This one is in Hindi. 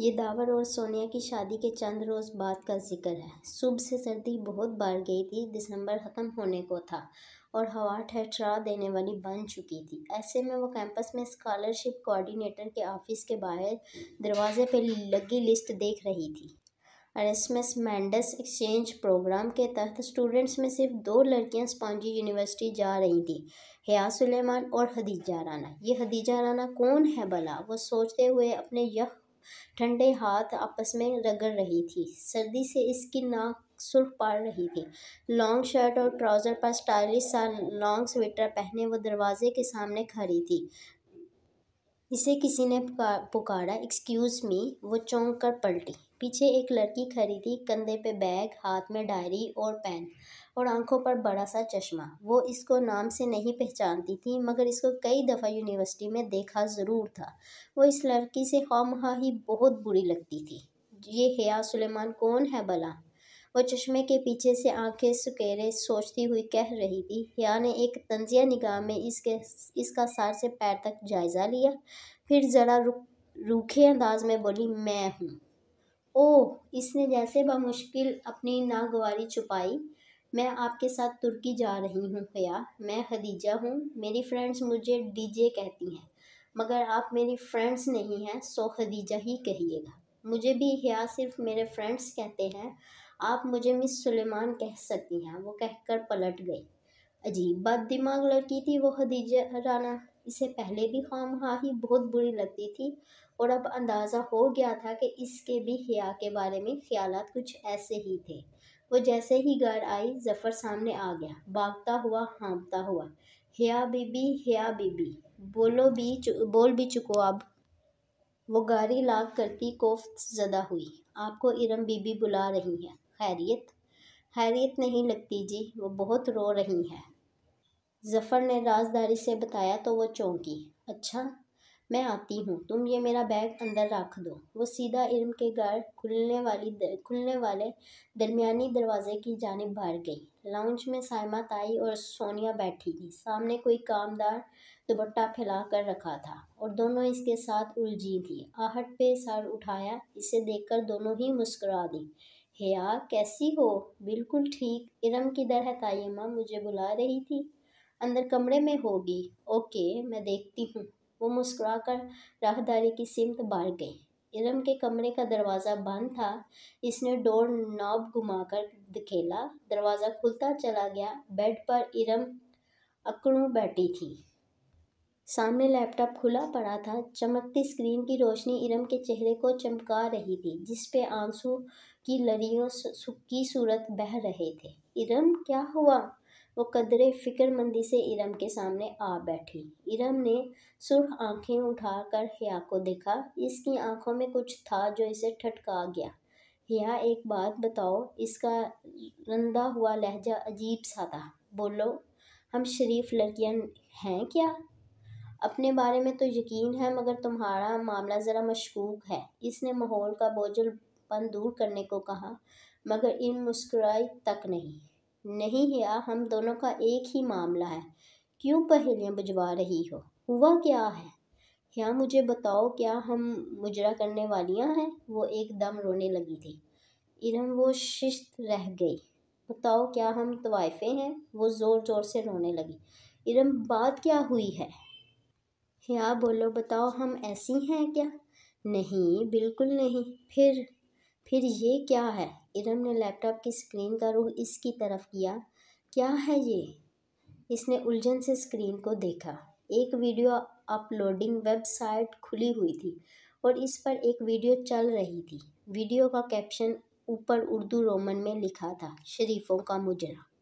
ये दावर और सोनिया की शादी के चंद रोज़ बाद का जिक्र है सुबह से सर्दी बहुत बढ़ गई थी दिसंबर ख़त्म होने को था और हवा ठहरा देने वाली बन चुकी थी ऐसे में वो कैंपस में स्कॉलरशिप कोऑर्डिनेटर के ऑफिस के बाहर दरवाजे पर लगी लिस्ट देख रही थी अरेस्मस मैंडस एक्सचेंज प्रोग्राम के तहत स्टूडेंट्स में सिर्फ दो लड़कियां स्पॉन्जी यूनिवर्सिटी जा रही थी हया सुलेमान और हदीजा राना ये हदीजा राना कौन है भला वो सोचते हुए अपने यह ठंडे हाथ आपस में रगड़ रही थी सर्दी से इसकी नाक सुर्ख पड़ रही थी लॉन्ग शर्ट और ट्राउज़र पर स्टाइलिश सा लॉन्ग स्वेटर पहने वो दरवाजे के सामने खड़ी थी इसे किसी ने पुकारा एक्सक्यूज़ मी वो चौंक कर पलटी पीछे एक लड़की खड़ी थी कंधे पे बैग हाथ में डायरी और पेन और आंखों पर बड़ा सा चश्मा वो इसको नाम से नहीं पहचानती थी मगर इसको कई दफ़ा यूनिवर्सिटी में देखा ज़रूर था वो इस लड़की से खाम ही बहुत बुरी लगती थी ये हया सुलेमान कौन है भला वो चश्मे के पीछे से आंखें सुकेरे सोचती हुई कह रही थी हया ने एक तंजिया निगाह में इसके इसका सार से पैर तक जायज़ा लिया फिर ज़रा रुख रूखे अंदाज में बोली मैं हूँ ओह इसने जैसे बमुश्किल अपनी नागवारी छुपाई मैं आपके साथ तुर्की जा रही हूँ भैया मैं खदीजा हूँ मेरी फ्रेंड्स मुझे डीजे कहती हैं मगर आप मेरी फ्रेंड्स नहीं हैं सो खदीजा ही कहिएगा मुझे भी हया सिर्फ मेरे फ्रेंड्स कहते हैं आप मुझे मिस सुलेमान कह सकती हैं वो कहकर पलट गई अजीब बद दिमाग लड़की थी वो खदीजा राना इसे पहले भी खाम खा ही बहुत बुरी लगती थी और अब अंदाज़ा हो गया था कि इसके भी हया के बारे में ख्याल कुछ ऐसे ही थे वो जैसे ही घर आई जफ़र सामने आ गया भागता हुआ हाँपता हुआ हया बीबी हया बीबी बोलो भी चु बोल भी चुको अब वो गाड़ी लाग करती कोफ्त ज़दा हुई आपको इरम बीबी बुला रही हैं खैरियत खैरियत नहीं लगती जी वो बहुत रो रही हैं ज़फ़र ने राजदारी से बताया तो वह चौंकी अच्छा मैं आती हूँ तुम ये मेरा बैग अंदर रख दो वो सीधा इल्म के घर खुलने वाली दर, खुलने वाले दरमियानी दरवाजे की जानब भर गई लाउंज में सायमा ताई और सोनिया बैठी थी सामने कोई कामदार दुपट्टा फैला कर रखा था और दोनों इसके साथ उलझी थी आहट पे सर उठाया इसे देखकर दोनों ही मुस्करा दी आ कैसी हो बिल्कुल ठीक इरम किधर है तायमा मुझे बुला रही थी अंदर कमरे में होगी ओके मैं देखती हूँ वो मुस्कुरा कर राहदारी की सिमत बाहर गई इरम के कमरे का दरवाज़ा बंद था इसने डोर नॉब घुमाकर दिखेला दरवाज़ा खुलता चला गया बेड पर इरम अकड़ू बैठी थी सामने लैपटॉप खुला पड़ा था चमकती स्क्रीन की रोशनी इरम के चेहरे को चमका रही थी जिस पे आंसू की लड़ियों की सूरत बह रहे थे इरम क्या हुआ वो कदरे फिक्रमंदी से इरम के सामने आ बैठी इरम ने सुर्ख आंखें उठाकर हिया को देखा इसकी आंखों में कुछ था जो इसे ठटका गया हिया एक बात बताओ इसका रंदा हुआ लहजा अजीब सा था बोलो हम शरीफ लड़कियां हैं क्या अपने बारे में तो यकीन है मगर तुम्हारा मामला ज़रा मशकूक है इसने माहौल का बोझलपन दूर करने को कहा मगर इन मुस्कुराई तक नहीं नहीं है हम दोनों का एक ही मामला है क्यों पहेलियाँ बुझवा रही हो हुआ क्या है क्या मुझे बताओ क्या हम मुजरा करने वालियाँ हैं वो एकदम रोने लगी थी इरम वो शिश्त रह गई बताओ क्या हम तवाइफे हैं वो ज़ोर ज़ोर से रोने लगी इरम बात क्या हुई है या बोलो बताओ हम ऐसी हैं क्या नहीं बिल्कुल नहीं फिर फिर ये क्या है इरम ने लैपटॉप की स्क्रीन का रुख इसकी तरफ किया क्या है ये इसने उलझन से स्क्रीन को देखा एक वीडियो अपलोडिंग वेबसाइट खुली हुई थी और इस पर एक वीडियो चल रही थी वीडियो का कैप्शन ऊपर उर्दू रोमन में लिखा था शरीफों का मुजरा